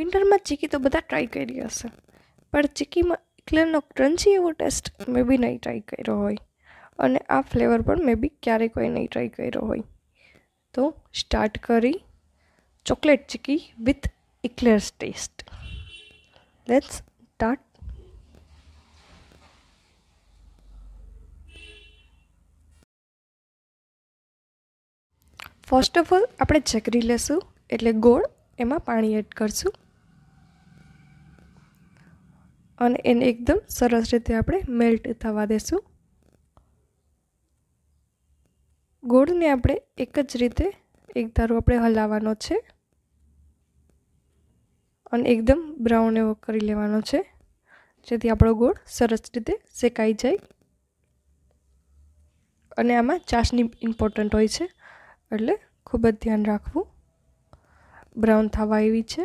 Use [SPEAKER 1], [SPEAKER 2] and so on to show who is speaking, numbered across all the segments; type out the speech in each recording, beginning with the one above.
[SPEAKER 1] વિન્ટરમાં ચીકી તો બધા ટ્રાય કરી હશે પણ ચીકીમાં એકલેરનો ક્રન્ચી એવો ટેસ્ટ મેં બી નહીં ટ્રાય કર્યો હોય અને આ ફ્લેવર પણ મેં બી ક્યારેય કોઈ નહીં ટ્રાય કર્યો હોય તો સ્ટાર્ટ કરી chocolate chikki with eclairs taste let's start first of all આપણે જગરી લઈશું એટલે ગોળ એમાં પાણી એડ કરશું અને એને એકદમ સરસ રીતે આપણે મેલ્ટ થવા દેશું ગોળને આપણે એક જ રીતે એક ધારું આપણે હલાવવાનો છે અને એકદમ બ્રાઉન એવો કરી લેવાનો છે જેથી આપણો ગોળ સરસ રીતે શેકાઈ જાય અને આમાં ચાસણી ઇમ્પોર્ટન્ટ હોય છે એટલે ખૂબ જ ધ્યાન રાખવું બ્રાઉન થવા એવી છે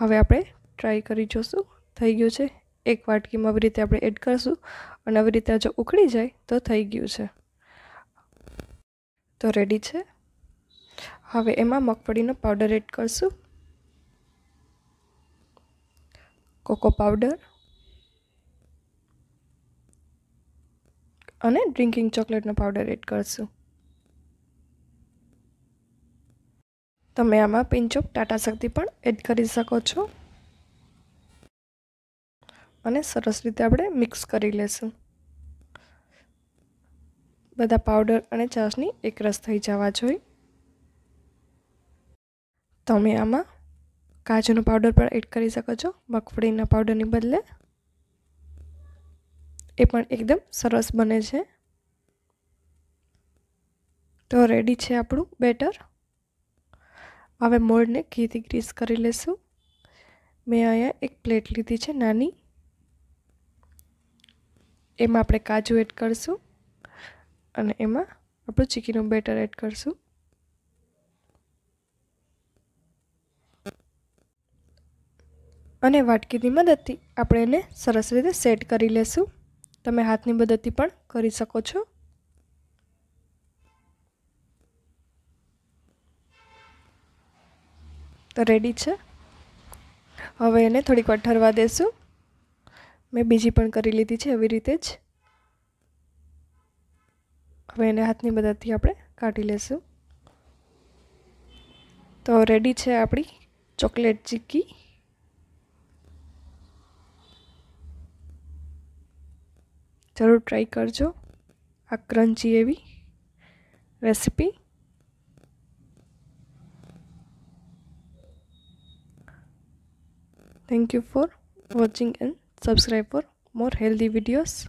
[SPEAKER 1] હવે આપણે ટ્રાય કરી જોશું થઈ ગયું છે એક વાટકીમાં આવી રીતે આપણે એડ કરીશું અને આવી રીતે જો ઉકળી જાય તો થઈ ગયું છે તો રેડી છે હવે એમાં મગફળીનો પાવડર એડ કરીશું કોકો પાવડર અને ડ્રિંકિંગ ચોકલેટનો પાવડર એડ કરીશું તમે આમાં પિંચ ઓફ ટાટા શક્તિ પણ એડ કરી શકો છો અને સરસ રીતે આપણે મિક્સ કરી લેશું બધા પાવડર અને ચાસની એકરસ થઈ જવા જોઈએ તમે આમાં કાજુનો પાવડર પણ એડ કરી શકો છો મગફળીના પાવડરની બદલે એ પણ એકદમ સરસ બને છે તો રેડી છે આપણું બેટર હવે મોળને ઘીથી ગ્રીસ કરી લેશું મેં અહીંયા એક પ્લેટ લીધી છે નાની એમાં આપણે કાજુ એડ કરશું અને એમાં આપણું ચીકીનું બેટર એડ કરશું અને વાટકીની મદદથી આપણે એને સરસ રીતે સેટ કરી લેશું તમે હાથની મદદથી પણ કરી શકો છો તો રેડી છે હવે એને થોડીક વાર ઠરવા દેશું મેં બીજી પણ કરી લીધી છે એવી રીતે જ હવે એને હાથની મદદથી આપણે કાઢી લેશું તો રેડી છે આપણી ચોકલેટ ચીક્કી જરૂર ટ્રાય કરજો આ ક્રંચી એવી recipe Thank you for watching and subscribe for more healthy videos.